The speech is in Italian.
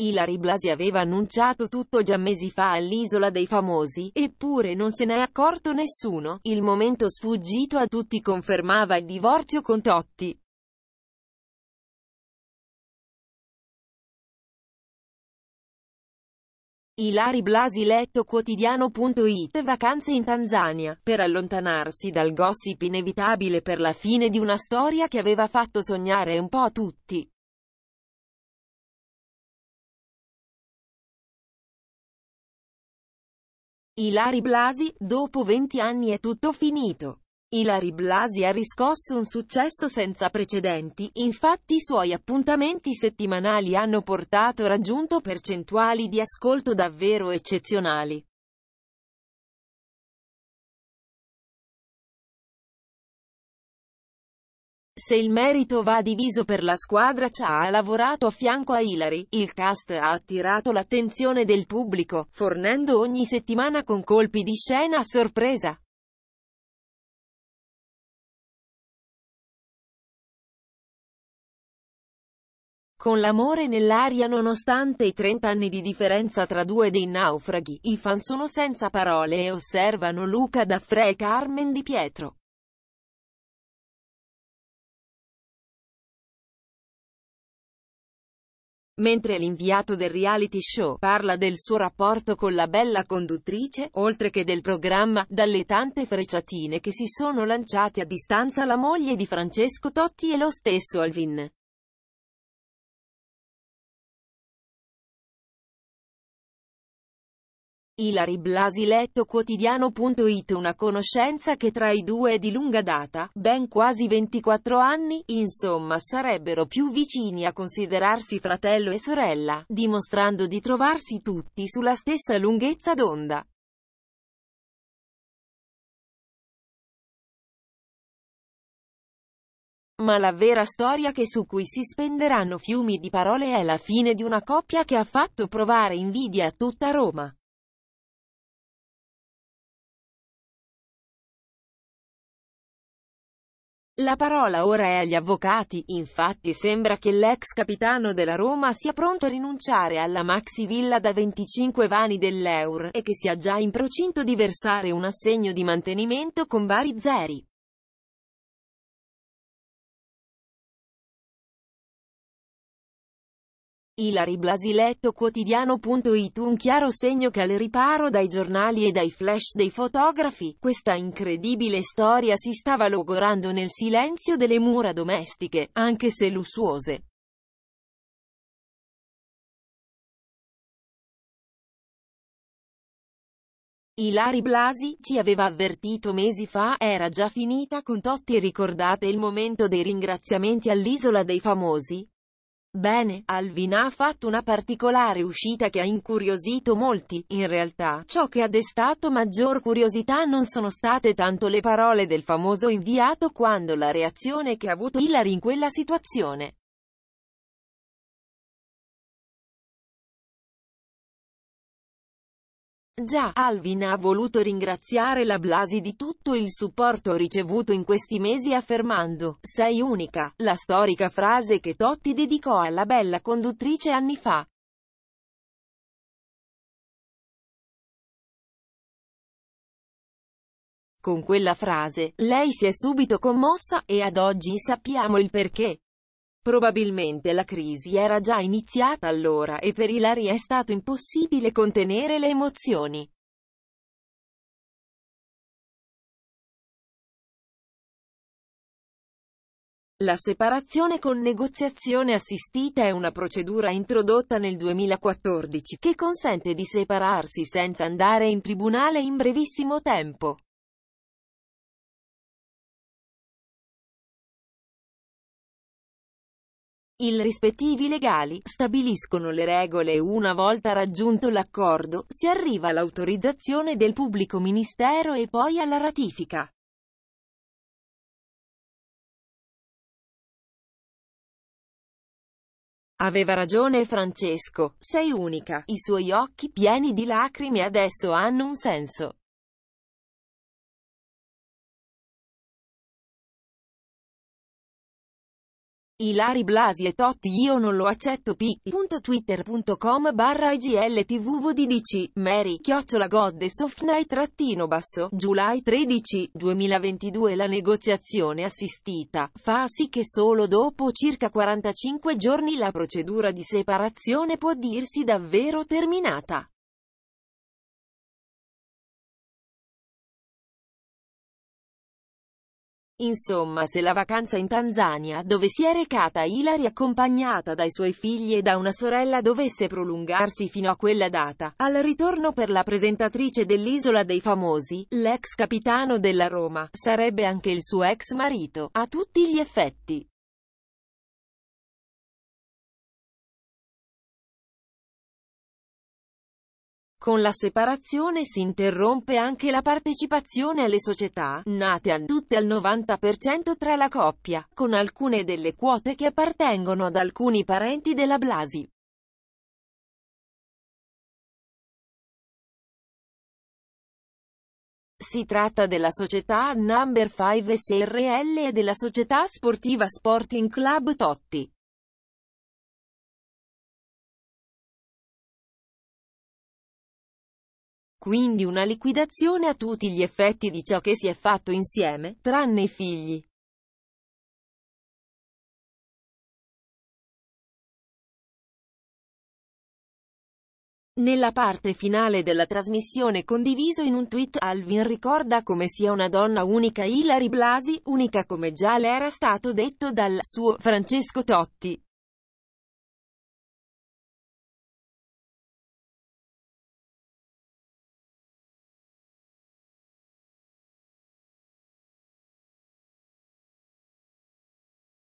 Ilari Blasi aveva annunciato tutto già mesi fa all'Isola dei Famosi, eppure non se n'è accorto nessuno, il momento sfuggito a tutti confermava il divorzio con Totti. Ilari Blasi letto quotidiano.it Vacanze in Tanzania, per allontanarsi dal gossip inevitabile per la fine di una storia che aveva fatto sognare un po' tutti. Ilari Blasi, dopo 20 anni è tutto finito. Ilari Blasi ha riscosso un successo senza precedenti, infatti i suoi appuntamenti settimanali hanno portato raggiunto percentuali di ascolto davvero eccezionali. Se il merito va diviso per la squadra ci ha lavorato a fianco a Hilary, il cast ha attirato l'attenzione del pubblico, fornendo ogni settimana con colpi di scena a sorpresa. Con l'amore nell'aria nonostante i 30 anni di differenza tra due dei naufraghi, i fan sono senza parole e osservano Luca da Daffre e Carmen Di Pietro. Mentre l'inviato del reality show parla del suo rapporto con la bella conduttrice, oltre che del programma, dalle tante frecciatine che si sono lanciate a distanza la moglie di Francesco Totti e lo stesso Alvin. Ilari Blasi letto quotidiano.it Una conoscenza che tra i due è di lunga data, ben quasi 24 anni, insomma sarebbero più vicini a considerarsi fratello e sorella, dimostrando di trovarsi tutti sulla stessa lunghezza d'onda. Ma la vera storia che su cui si spenderanno fiumi di parole è la fine di una coppia che ha fatto provare invidia a tutta Roma. La parola ora è agli avvocati, infatti sembra che l'ex capitano della Roma sia pronto a rinunciare alla maxi villa da 25 vani dell'Eur, e che sia già in procinto di versare un assegno di mantenimento con vari zeri. Ilari Blasi letto quotidiano.it un chiaro segno che al riparo dai giornali e dai flash dei fotografi, questa incredibile storia si stava logorando nel silenzio delle mura domestiche, anche se lussuose. Ilari Blasi, ci aveva avvertito mesi fa, era già finita con Totti ricordate il momento dei ringraziamenti all'Isola dei Famosi? Bene, Alvin ha fatto una particolare uscita che ha incuriosito molti, in realtà, ciò che ha destato maggior curiosità non sono state tanto le parole del famoso inviato quando la reazione che ha avuto Hillary in quella situazione. Già, Alvin ha voluto ringraziare la Blasi di tutto il supporto ricevuto in questi mesi affermando «Sei unica», la storica frase che Totti dedicò alla bella conduttrice anni fa. Con quella frase, lei si è subito commossa, e ad oggi sappiamo il perché. Probabilmente la crisi era già iniziata allora e per Ilari è stato impossibile contenere le emozioni. La separazione con negoziazione assistita è una procedura introdotta nel 2014 che consente di separarsi senza andare in tribunale in brevissimo tempo. I rispettivi legali stabiliscono le regole e una volta raggiunto l'accordo si arriva all'autorizzazione del pubblico ministero e poi alla ratifica. Aveva ragione Francesco, sei unica, i suoi occhi pieni di lacrime adesso hanno un senso. Ilari Blasi e Totti io non lo accetto p.twitter.com barra igltvvddc, Mary, chiocciola god e softnight trattino basso, July 13, 2022 la negoziazione assistita, fa sì che solo dopo circa 45 giorni la procedura di separazione può dirsi davvero terminata. Insomma se la vacanza in Tanzania, dove si è recata Hilary accompagnata dai suoi figli e da una sorella dovesse prolungarsi fino a quella data, al ritorno per la presentatrice dell'Isola dei Famosi, l'ex capitano della Roma, sarebbe anche il suo ex marito, a tutti gli effetti. Con la separazione si interrompe anche la partecipazione alle società, nate a tutte al 90% tra la coppia, con alcune delle quote che appartengono ad alcuni parenti della Blasi. Si tratta della società Number 5 SRL e della società sportiva Sporting Club Totti. Quindi una liquidazione a tutti gli effetti di ciò che si è fatto insieme, tranne i figli. Nella parte finale della trasmissione condiviso in un tweet Alvin ricorda come sia una donna unica Hilary Blasi, unica come già le era stato detto dal suo Francesco Totti.